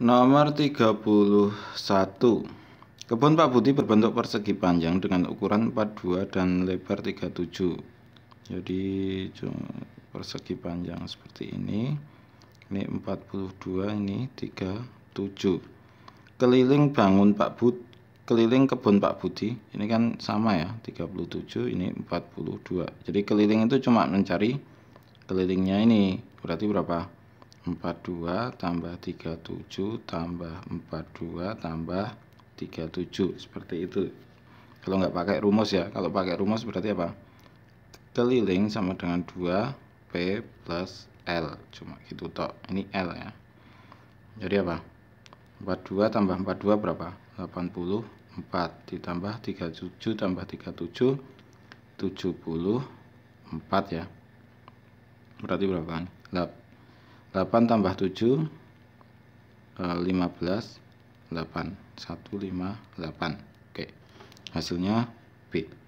Nomor 31 Kebun Pak Budi berbentuk persegi panjang dengan ukuran 42 dan lebar 37 Jadi persegi panjang seperti ini Ini 42, ini 37 Keliling bangun Pak Bud Keliling kebun Pak Budi Ini kan sama ya 37, ini 42 Jadi keliling itu cuma mencari kelilingnya ini Berarti berapa? 42 tambah 37 tambah 42 tambah 37 seperti itu kalau nggak pakai rumus ya kalau pakai rumus berarti apa keliling sama dengan 2 P plus L cuma gitu tok ini L ya jadi apa 42 tambah 42 berapa 84 ditambah 37 tambah 37 74 ya berarti berapa kan 8 8 tambah 7 15 8 158 oke hasilnya B